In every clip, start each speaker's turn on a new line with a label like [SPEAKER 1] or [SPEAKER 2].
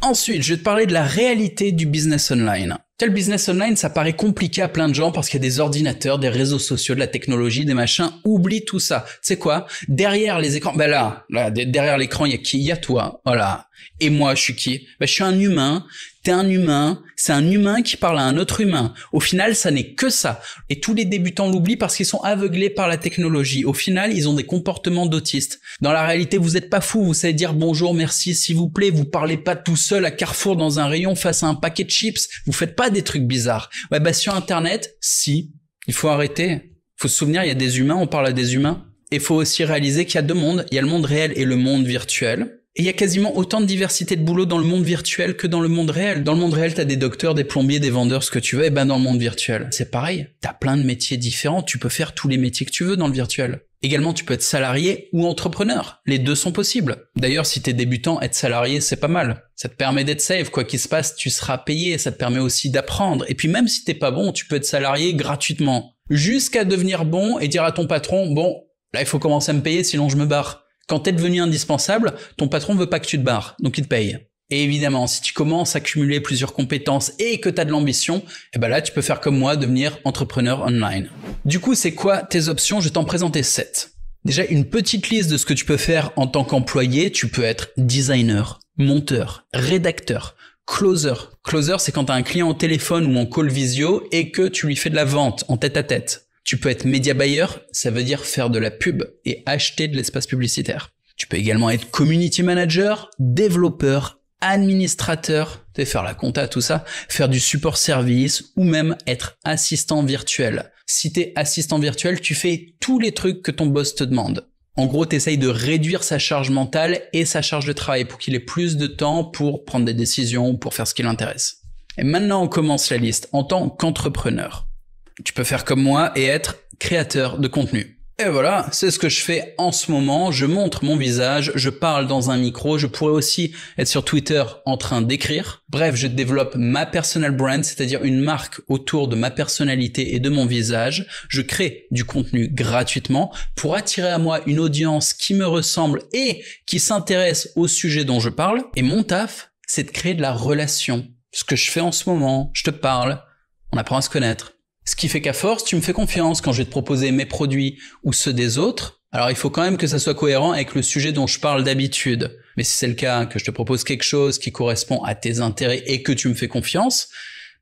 [SPEAKER 1] Ensuite, je vais te parler de la réalité du business online. Tel business online, ça paraît compliqué à plein de gens parce qu'il y a des ordinateurs, des réseaux sociaux, de la technologie, des machins. Oublie tout ça. Tu sais quoi Derrière les écrans, ben là, derrière l'écran, il y a qui Il y a toi. Voilà. Et moi, je suis qui ben, Je suis un humain T'es un humain, c'est un humain qui parle à un autre humain. Au final, ça n'est que ça. Et tous les débutants l'oublient parce qu'ils sont aveuglés par la technologie. Au final, ils ont des comportements d'autistes. Dans la réalité, vous n'êtes pas fou, vous savez dire bonjour, merci, s'il vous plaît, vous parlez pas tout seul à Carrefour dans un rayon face à un paquet de chips, vous faites pas des trucs bizarres. bah sur Internet, si. Il faut arrêter. Faut se souvenir, il y a des humains, on parle à des humains. Et faut aussi réaliser qu'il y a deux mondes. Il y a le monde réel et le monde virtuel. Et il y a quasiment autant de diversité de boulot dans le monde virtuel que dans le monde réel. Dans le monde réel, t'as des docteurs, des plombiers, des vendeurs, ce que tu veux. Et ben dans le monde virtuel, c'est pareil. T'as plein de métiers différents. Tu peux faire tous les métiers que tu veux dans le virtuel. Également, tu peux être salarié ou entrepreneur. Les deux sont possibles. D'ailleurs, si t'es débutant, être salarié, c'est pas mal. Ça te permet d'être safe. Quoi qu'il se passe, tu seras payé. Ça te permet aussi d'apprendre. Et puis même si t'es pas bon, tu peux être salarié gratuitement. Jusqu'à devenir bon et dire à ton patron, bon, là, il faut commencer à me payer, sinon je me barre. Quand t'es devenu indispensable, ton patron veut pas que tu te barres, donc il te paye. Et évidemment, si tu commences à cumuler plusieurs compétences et que tu as de l'ambition, et eh ben là, tu peux faire comme moi, devenir entrepreneur online. Du coup, c'est quoi tes options Je vais t'en présenter sept. Déjà, une petite liste de ce que tu peux faire en tant qu'employé. Tu peux être designer, monteur, rédacteur, closer. Closer, c'est quand tu as un client au téléphone ou en call visio et que tu lui fais de la vente en tête à tête. Tu peux être media buyer, ça veut dire faire de la pub et acheter de l'espace publicitaire. Tu peux également être community manager, développeur, administrateur, faire la compta, tout ça, faire du support service ou même être assistant virtuel. Si t'es assistant virtuel, tu fais tous les trucs que ton boss te demande. En gros, t'essayes de réduire sa charge mentale et sa charge de travail pour qu'il ait plus de temps pour prendre des décisions, pour faire ce qui l'intéresse. Et maintenant, on commence la liste en tant qu'entrepreneur tu peux faire comme moi et être créateur de contenu. Et voilà, c'est ce que je fais en ce moment. Je montre mon visage, je parle dans un micro, je pourrais aussi être sur Twitter en train d'écrire. Bref, je développe ma personal brand, c'est-à-dire une marque autour de ma personnalité et de mon visage. Je crée du contenu gratuitement pour attirer à moi une audience qui me ressemble et qui s'intéresse au sujet dont je parle. Et mon taf, c'est de créer de la relation. Ce que je fais en ce moment, je te parle, on apprend à se connaître ce qui fait qu'à force, tu me fais confiance quand je vais te proposer mes produits ou ceux des autres. Alors il faut quand même que ça soit cohérent avec le sujet dont je parle d'habitude. Mais si c'est le cas, que je te propose quelque chose qui correspond à tes intérêts et que tu me fais confiance,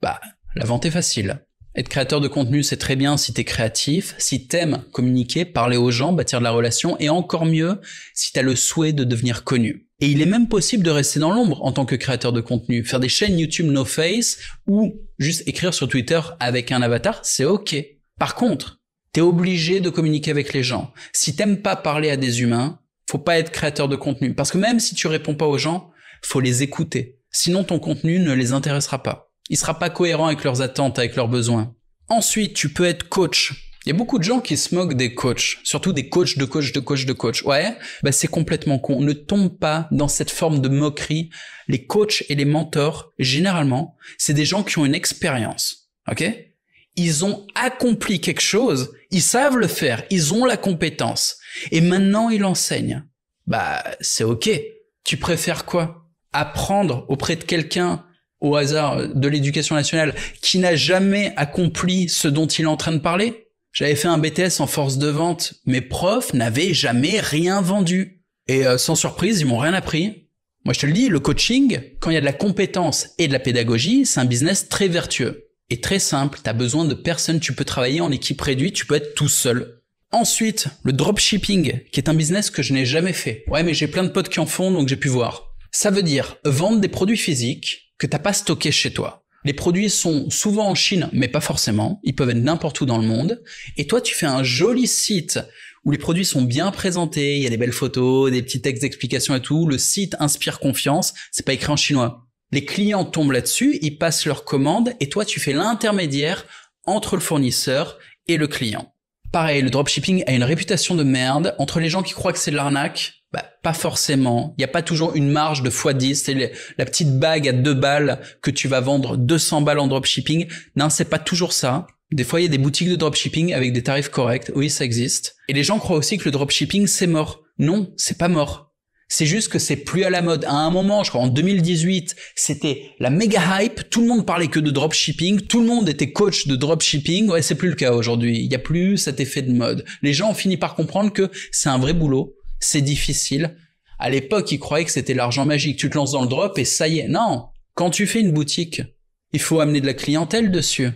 [SPEAKER 1] bah la vente est facile. Être créateur de contenu, c'est très bien si t'es créatif, si t'aimes communiquer, parler aux gens, bâtir de la relation, et encore mieux si t'as le souhait de devenir connu. Et il est même possible de rester dans l'ombre en tant que créateur de contenu. Faire des chaînes YouTube no face ou juste écrire sur Twitter avec un avatar, c'est ok. Par contre, t'es obligé de communiquer avec les gens. Si t'aimes pas parler à des humains, faut pas être créateur de contenu. Parce que même si tu réponds pas aux gens, faut les écouter. Sinon, ton contenu ne les intéressera pas. Il sera pas cohérent avec leurs attentes, avec leurs besoins. Ensuite, tu peux être coach il y a beaucoup de gens qui se moquent des coachs, surtout des coachs de coachs de coachs de coachs. Ouais, bah c'est complètement con. Ne tombe pas dans cette forme de moquerie. Les coachs et les mentors, généralement, c'est des gens qui ont une expérience. Ok Ils ont accompli quelque chose, ils savent le faire, ils ont la compétence. Et maintenant, ils enseignent. Bah, c'est ok. Tu préfères quoi Apprendre auprès de quelqu'un au hasard de l'éducation nationale qui n'a jamais accompli ce dont il est en train de parler j'avais fait un BTS en force de vente. Mes profs n'avaient jamais rien vendu. Et euh, sans surprise, ils m'ont rien appris. Moi, je te le dis, le coaching, quand il y a de la compétence et de la pédagogie, c'est un business très vertueux et très simple. Tu as besoin de personnes, tu peux travailler en équipe réduite, tu peux être tout seul. Ensuite, le dropshipping, qui est un business que je n'ai jamais fait. Ouais, mais j'ai plein de potes qui en font, donc j'ai pu voir. Ça veut dire vendre des produits physiques que t'as pas stocké chez toi. Les produits sont souvent en Chine, mais pas forcément. Ils peuvent être n'importe où dans le monde. Et toi, tu fais un joli site où les produits sont bien présentés, il y a des belles photos, des petits textes d'explication et tout. Le site inspire confiance. C'est pas écrit en chinois. Les clients tombent là-dessus, ils passent leurs commandes et toi, tu fais l'intermédiaire entre le fournisseur et le client. Pareil, le dropshipping a une réputation de merde entre les gens qui croient que c'est de l'arnaque bah, pas forcément. Il n'y a pas toujours une marge de x10. C'est la petite bague à deux balles que tu vas vendre 200 balles en dropshipping. Non, c'est pas toujours ça. Des fois, il y a des boutiques de dropshipping avec des tarifs corrects. Oui, ça existe. Et les gens croient aussi que le dropshipping, c'est mort. Non, c'est pas mort. C'est juste que c'est plus à la mode. À un moment, je crois en 2018, c'était la méga hype. Tout le monde parlait que de dropshipping. Tout le monde était coach de dropshipping. Ouais, c'est plus le cas aujourd'hui. Il n'y a plus cet effet de mode. Les gens ont fini par comprendre que c'est un vrai boulot c'est difficile. À l'époque, ils croyaient que c'était l'argent magique. Tu te lances dans le drop et ça y est. Non, quand tu fais une boutique, il faut amener de la clientèle dessus.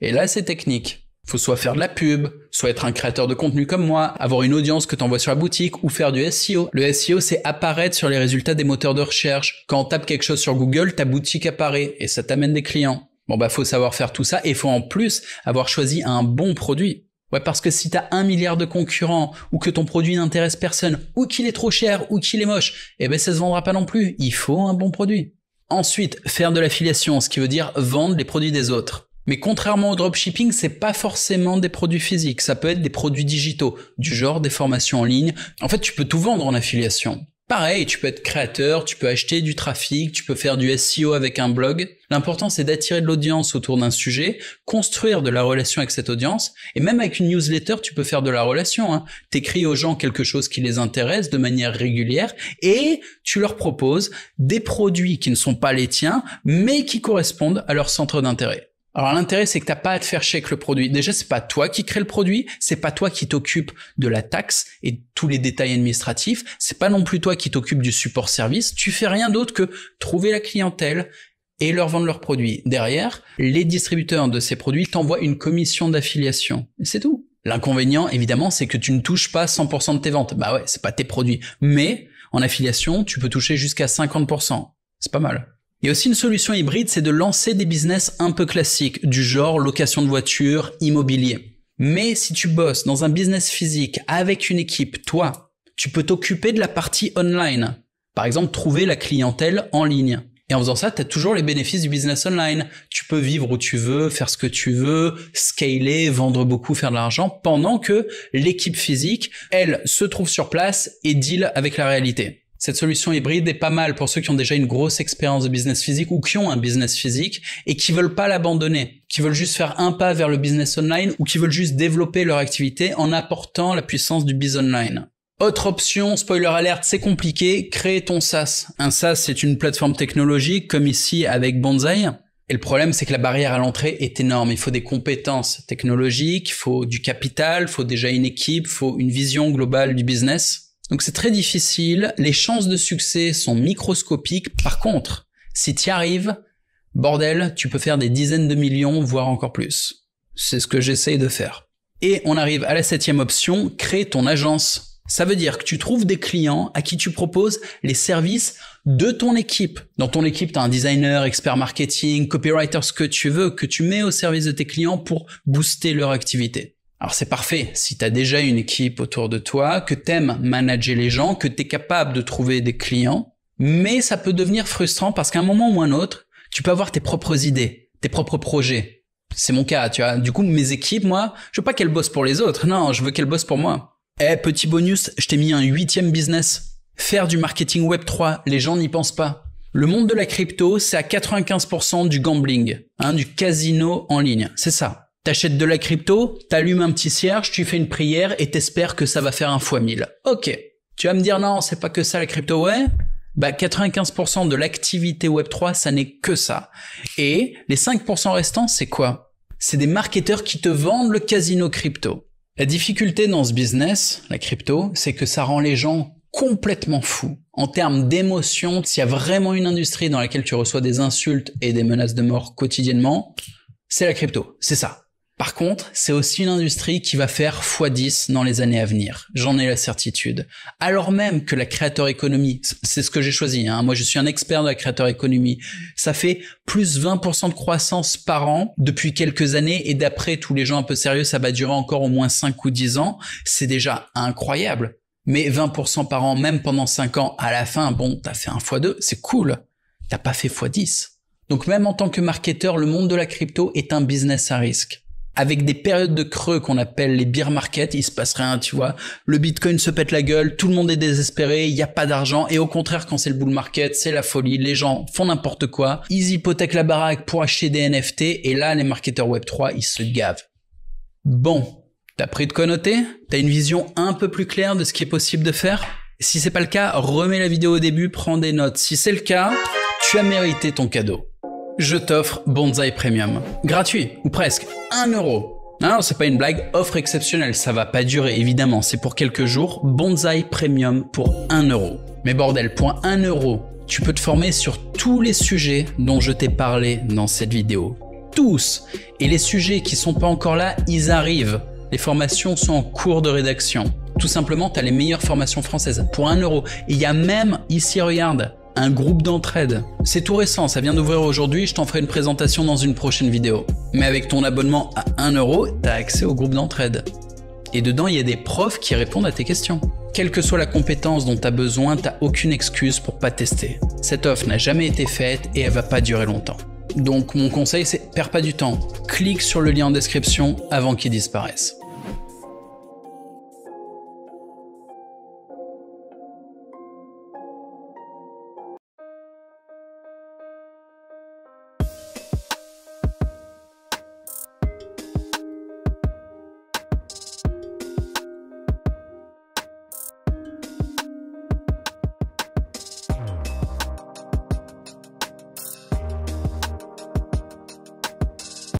[SPEAKER 1] Et là, c'est technique. Faut soit faire de la pub, soit être un créateur de contenu comme moi, avoir une audience que t'envoies sur la boutique ou faire du SEO. Le SEO, c'est apparaître sur les résultats des moteurs de recherche. Quand on tape quelque chose sur Google, ta boutique apparaît et ça t'amène des clients. Bon bah faut savoir faire tout ça et faut en plus avoir choisi un bon produit. Ouais, parce que si t'as un milliard de concurrents, ou que ton produit n'intéresse personne, ou qu'il est trop cher, ou qu'il est moche, eh ben ça se vendra pas non plus. Il faut un bon produit. Ensuite, faire de l'affiliation, ce qui veut dire vendre les produits des autres. Mais contrairement au dropshipping, c'est pas forcément des produits physiques, ça peut être des produits digitaux, du genre des formations en ligne. En fait, tu peux tout vendre en affiliation. Pareil, tu peux être créateur, tu peux acheter du trafic, tu peux faire du SEO avec un blog. L'important, c'est d'attirer de l'audience autour d'un sujet, construire de la relation avec cette audience, et même avec une newsletter, tu peux faire de la relation. Hein. T'écris aux gens quelque chose qui les intéresse de manière régulière, et tu leur proposes des produits qui ne sont pas les tiens, mais qui correspondent à leur centre d'intérêt. Alors l'intérêt c'est que t'as pas à te faire chier avec le produit. Déjà c'est pas toi qui crée le produit, c'est pas toi qui t'occupe de la taxe et tous les détails administratifs, c'est pas non plus toi qui t'occupe du support service. Tu fais rien d'autre que trouver la clientèle et leur vendre leurs produits. Derrière, les distributeurs de ces produits t'envoient une commission d'affiliation. C'est tout. L'inconvénient, évidemment, c'est que tu ne touches pas 100% de tes ventes. Bah ouais, c'est pas tes produits. Mais en affiliation, tu peux toucher jusqu'à 50%. C'est pas mal. Il y a aussi une solution hybride, c'est de lancer des business un peu classiques, du genre location de voiture, immobilier. Mais si tu bosses dans un business physique avec une équipe, toi, tu peux t'occuper de la partie online. Par exemple, trouver la clientèle en ligne. Et en faisant ça, tu as toujours les bénéfices du business online. Tu peux vivre où tu veux, faire ce que tu veux, scaler, vendre beaucoup, faire de l'argent, pendant que l'équipe physique, elle, se trouve sur place et deal avec la réalité. Cette solution hybride est pas mal pour ceux qui ont déjà une grosse expérience de business physique ou qui ont un business physique et qui veulent pas l'abandonner, qui veulent juste faire un pas vers le business online ou qui veulent juste développer leur activité en apportant la puissance du business online. Autre option, spoiler alerte, c'est compliqué, créer ton SaaS. Un SaaS, c'est une plateforme technologique comme ici avec Bonsai. Et le problème, c'est que la barrière à l'entrée est énorme. Il faut des compétences technologiques, il faut du capital, il faut déjà une équipe, il faut une vision globale du business. Donc c'est très difficile, les chances de succès sont microscopiques. Par contre, si tu arrives, bordel, tu peux faire des dizaines de millions, voire encore plus. C'est ce que j'essaye de faire. Et on arrive à la septième option, créer ton agence. Ça veut dire que tu trouves des clients à qui tu proposes les services de ton équipe. Dans ton équipe, tu as un designer, expert marketing, copywriter, ce que tu veux, que tu mets au service de tes clients pour booster leur activité. Alors c'est parfait si tu as déjà une équipe autour de toi, que t'aimes manager les gens, que t'es capable de trouver des clients, mais ça peut devenir frustrant parce qu'à un moment ou un autre, tu peux avoir tes propres idées, tes propres projets. C'est mon cas, tu vois. Du coup, mes équipes, moi, je veux pas qu'elles bossent pour les autres. Non, je veux qu'elles bossent pour moi. Eh, petit bonus, je t'ai mis un huitième business. Faire du marketing web 3, les gens n'y pensent pas. Le monde de la crypto, c'est à 95% du gambling, hein, du casino en ligne. C'est ça. T'achètes de la crypto, t'allumes un petit cierge, tu fais une prière et t'espères que ça va faire un fois mille. Ok. Tu vas me dire non, c'est pas que ça la crypto, ouais. Bah, 95% de l'activité Web3, ça n'est que ça. Et les 5% restants, c'est quoi? C'est des marketeurs qui te vendent le casino crypto. La difficulté dans ce business, la crypto, c'est que ça rend les gens complètement fous. En termes d'émotion, s'il y a vraiment une industrie dans laquelle tu reçois des insultes et des menaces de mort quotidiennement, c'est la crypto. C'est ça. Par contre, c'est aussi une industrie qui va faire x10 dans les années à venir. J'en ai la certitude. Alors même que la créateur économie, c'est ce que j'ai choisi, hein. moi je suis un expert de la créateur économie, ça fait plus 20% de croissance par an depuis quelques années et d'après tous les gens un peu sérieux, ça va durer encore au moins 5 ou 10 ans. C'est déjà incroyable. Mais 20% par an, même pendant 5 ans, à la fin, bon, t'as fait un x2, c'est cool. T'as pas fait x10. Donc même en tant que marketeur, le monde de la crypto est un business à risque avec des périodes de creux qu'on appelle les beer markets, il se passe rien, tu vois. Le bitcoin se pète la gueule, tout le monde est désespéré, il n'y a pas d'argent. Et au contraire, quand c'est le bull market, c'est la folie, les gens font n'importe quoi. Ils hypothèquent la baraque pour acheter des NFT. Et là, les marketeurs Web3, ils se gavent. Bon. T'as pris de quoi noter? T'as une vision un peu plus claire de ce qui est possible de faire? Si c'est pas le cas, remets la vidéo au début, prends des notes. Si c'est le cas, tu as mérité ton cadeau je t'offre Bonsai Premium. Gratuit, ou presque, 1 euro. Non, c'est pas une blague, offre exceptionnelle, ça va pas durer évidemment, c'est pour quelques jours, Bonsai Premium pour 1 euro. Mais bordel, point 1 euro, tu peux te former sur tous les sujets dont je t'ai parlé dans cette vidéo. Tous Et les sujets qui sont pas encore là, ils arrivent. Les formations sont en cours de rédaction. Tout simplement, tu as les meilleures formations françaises pour 1 euro. Et il y a même, ici regarde, un groupe d'entraide. C'est tout récent, ça vient d'ouvrir aujourd'hui, je t'en ferai une présentation dans une prochaine vidéo. Mais avec ton abonnement à 1€, euro, t'as accès au groupe d'entraide. Et dedans, il y a des profs qui répondent à tes questions. Quelle que soit la compétence dont t'as besoin, t'as aucune excuse pour pas tester. Cette offre n'a jamais été faite et elle va pas durer longtemps. Donc mon conseil c'est perds pas du temps, clique sur le lien en description avant qu'il disparaisse.